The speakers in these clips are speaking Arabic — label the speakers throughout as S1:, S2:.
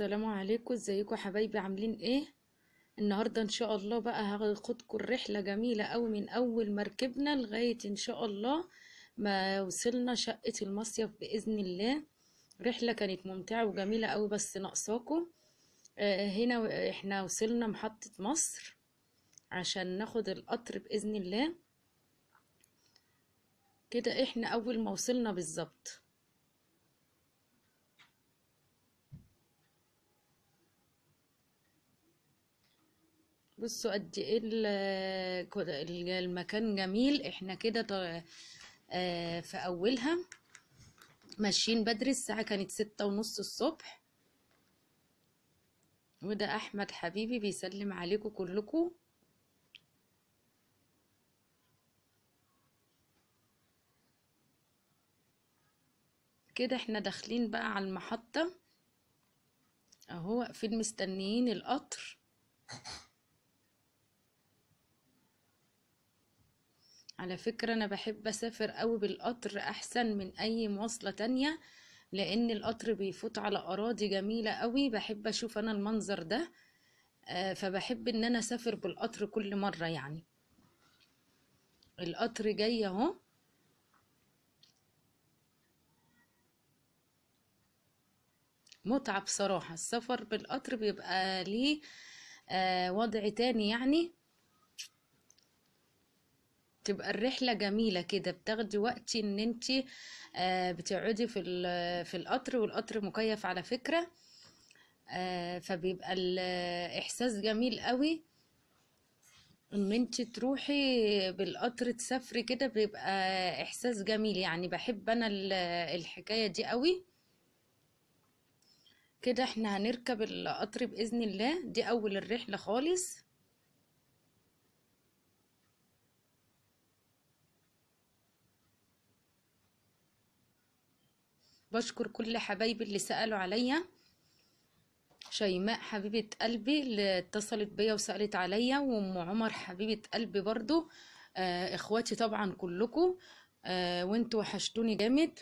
S1: السلام عليكم ازيكم حبايبي عاملين ايه النهارده ان شاء الله بقى هاخدكم رحله جميله قوي من اول ما ركبنا لغايه ان شاء الله ما وصلنا شقه المصيف باذن الله رحله كانت ممتعه وجميله قوي بس ناقصاكم آه هنا احنا وصلنا محطه مصر عشان ناخد القطر باذن الله كده احنا اول ما وصلنا بالظبط بصوا قد ايه المكان جميل احنا كده آه، في اولها ماشيين بدري الساعة كانت ستة ونص الصبح وده احمد حبيبي بيسلم عليكم كلكم كده احنا داخلين بقى على المحطة اهو واقفين مستنيين القطر على فكرة أنا بحب أسافر قوي بالقطر أحسن من أي مواصلة تانية لأن القطر بيفوت على أراضي جميلة قوي بحب أشوف أنا المنظر ده آه، فبحب إن أنا أسافر بالقطر كل مرة يعني القطر جاي أهو متعة بصراحة السفر بالقطر بيبقى ليه آه، وضع تاني يعني تبقى الرحله جميله كده بتاخدي وقت ان انت آه، بتقعدي في في القطر والقطر مكيف على فكره آه، فبيبقى الاحساس جميل قوي ان انت تروحي بالقطر تسافري كده بيبقى احساس جميل يعني بحب انا الحكايه دي قوي كده احنا هنركب القطر باذن الله دي اول الرحله خالص بشكر كل حبايبي اللي سألوا عليا شيماء حبيبة قلبي اللي اتصلت بيا وسألت عليا وأم عمر حبيبة قلبي برضو آه إخواتي طبعا كلكم آه وانتوا وحشتوني جامد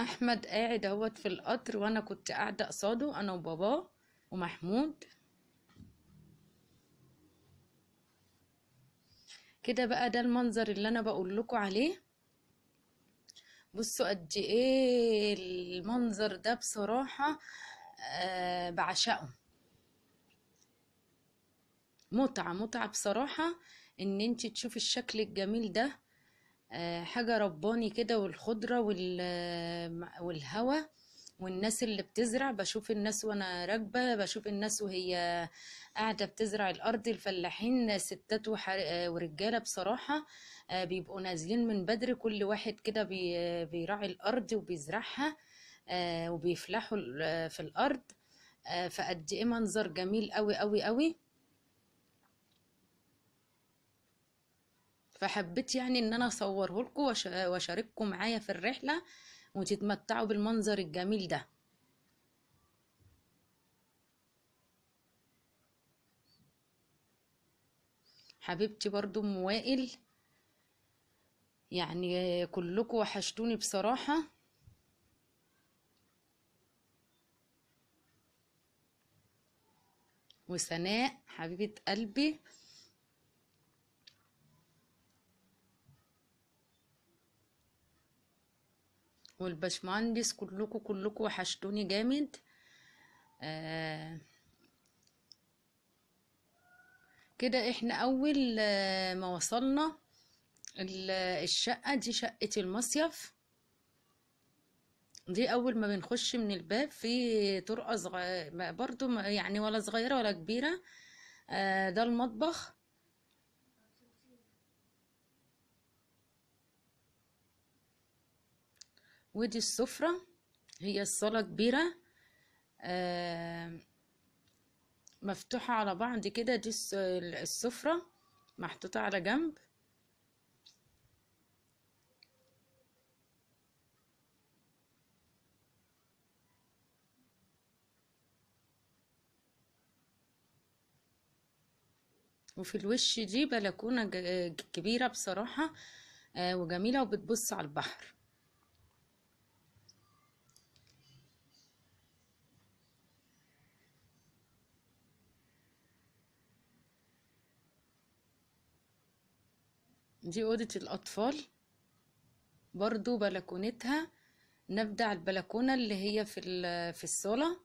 S1: أحمد قاعد اهوت في القطر وأنا كنت قاعدة قصاده أنا وباباه ومحمود كده بقى ده المنظر اللي أنا بقول لكم عليه بصوا قد ايه المنظر ده بصراحة آه، بعشقه متعة متعة بصراحة ان انت تشوفي الشكل الجميل ده آه، حاجة رباني كده والخضرة آه، والهواء والناس اللي بتزرع بشوف الناس وانا راكبه بشوف الناس وهي قاعده بتزرع الارض الفلاحين ستات ورجاله بصراحه آه، بيبقوا نازلين من بدري كل واحد كده بيراعي الارض وبيزرعها آه، وبيفلحوا آه، في الارض فقد ايه منظر جميل قوي قوي قوي فحبيت يعني ان انا اصوره لكم واشارككم معايا في الرحله وتتمتعوا بالمنظر الجميل ده حبيبتي برضو ام وائل يعني كلكم وحشتوني بصراحة وسناء حبيبة قلبي والبشمهندس كلكوا كلكوا وحشتوني جامد آه، كده احنا اول آه، ما وصلنا الشقة دي شقة المصيف دي اول ما بنخش من الباب في طرقة صغيرة برضو يعني ولا صغيرة ولا كبيرة آه، ده المطبخ ودي السفرة هي الصالة كبيرة مفتوحة على بعض كده دي السفرة محطوطة على جنب وفي الوش دي بلكونة كبيرة بصراحة آه، وجميلة وبتبص على البحر دي أوضة الأطفال برضو بلكونتها نبدأ البلكونة اللي هي في في الصالة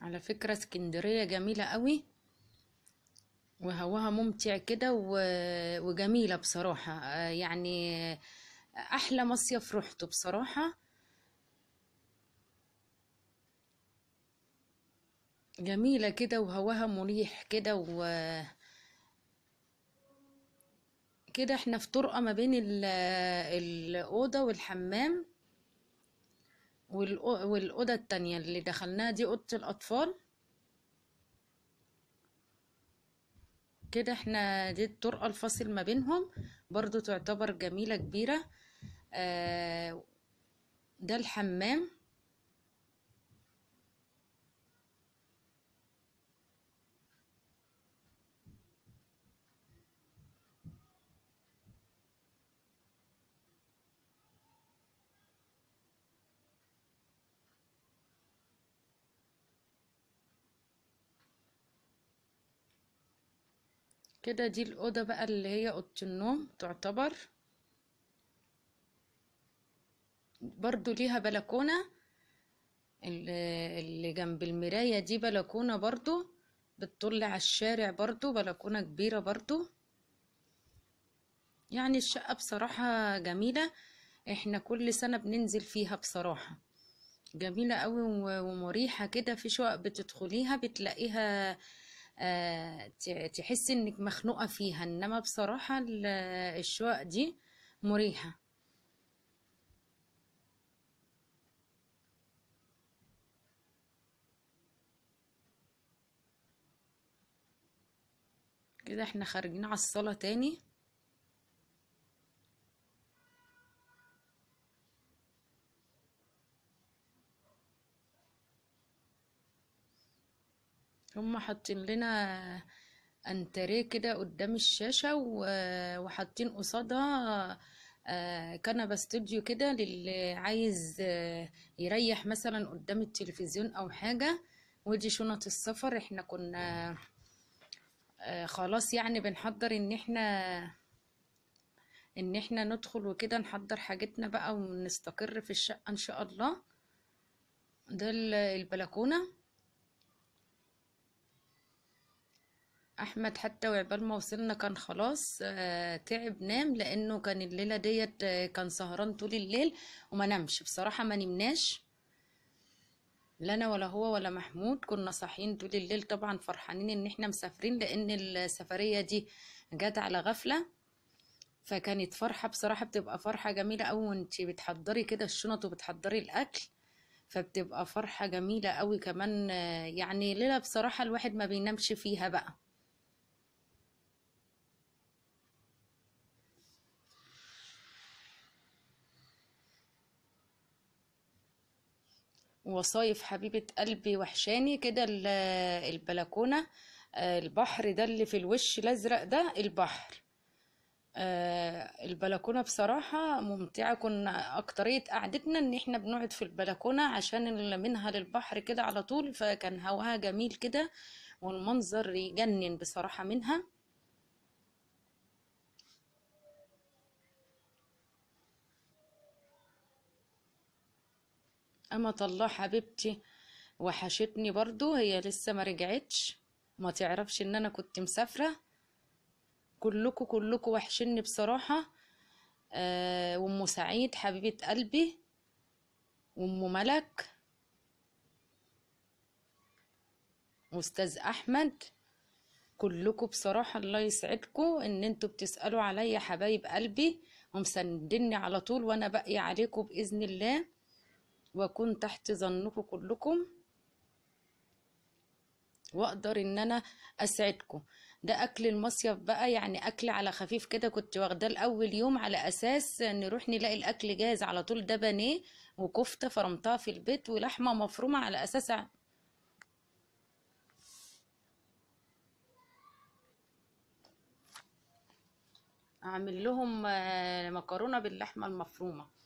S1: على فكرة اسكندرية جميلة قوي وهواها ممتع كده وجميلة بصراحة يعني احلى مصيف روحته بصراحه جميله كده وهواها مريح كده و كده احنا في طرقه ما بين الاوضه والحمام والأوضة التانية اللي دخلناها دي أوضة الأطفال كده احنا دي الطرقة الفاصل ما بينهم برضو تعتبر جميلة كبيرة آه، ده الحمام كده دي الأوضة بقى اللي هي أوضة النوم تعتبر برضو ليها بلكونة اللي جنب المراية دي بلكونة برضو بتطل على الشارع برضو بلكونة كبيرة برضو يعني الشقة بصراحة جميلة احنا كل سنة بننزل فيها بصراحة جميلة قوي ومريحة كده في شقق بتدخليها بتلاقيها آه تحس انك مخنوقة فيها انما بصراحة الشقق دي مريحة كده احنا خارجين على الصلاة تاني هم حاطين لنا انتريه كده قدام الشاشة وحاطين قصادها آه، كنبة استوديو كده للي عايز آه، يريح مثلا قدام التلفزيون او حاجة ودي شنط السفر احنا كنا آه، خلاص يعني بنحضر ان احنا ان احنا ندخل وكده نحضر حاجتنا بقى ونستقر في الشقة ان شاء الله ده البلكونة احمد حتى وعبال ما وصلنا كان خلاص آه، تعب نام لانه كان الليلة ديت آه، كان سهران طول الليل وما نمش بصراحة ما نمناش لا انا ولا هو ولا محمود كنا صاحيين طول الليل طبعا فرحانين ان احنا مسافرين لان السفريه دي جت على غفله فكانت فرحه بصراحه بتبقى فرحه جميله قوي وانت بتحضري كده الشنط وبتحضري الاكل فبتبقى فرحه جميله قوي كمان يعني ليله بصراحه الواحد ما بينامش فيها بقى وصايف حبيبة قلبي وحشاني كده البلكونة آه، البحر ده اللي في الوش الأزرق ده البحر آه، البلكونة بصراحة ممتعة كنا أكترية قعدتنا إن إحنا بنقعد في البلكونة عشان منها للبحر كده على طول فكان هواها جميل كده والمنظر يجنن بصراحة منها اما الله حبيبتي وحشتني برضو هي لسه ما رجعتش ما تعرفش ان انا كنت مسافره كلكو كلكو وحشني بصراحه آه وام سعيد حبيبه قلبي وام ملك استاذ احمد كلكو بصراحة الله يسعدكو ان انتوا بتسألوا عليا حبايب قلبي ومسندني على طول وانا باقي عليكم بإذن الله واكون تحت ظنكم كلكم واقدر ان انا اسعدكم ده اكل المصيف بقى يعني اكل على خفيف كده كنت واخداه الاول يوم على اساس نروح نلاقي الاكل جاهز على طول ده بانيه وكفته فرمتها في البيت ولحمه مفرومه على اساس اعمل لهم آه، مكرونه باللحمه المفرومه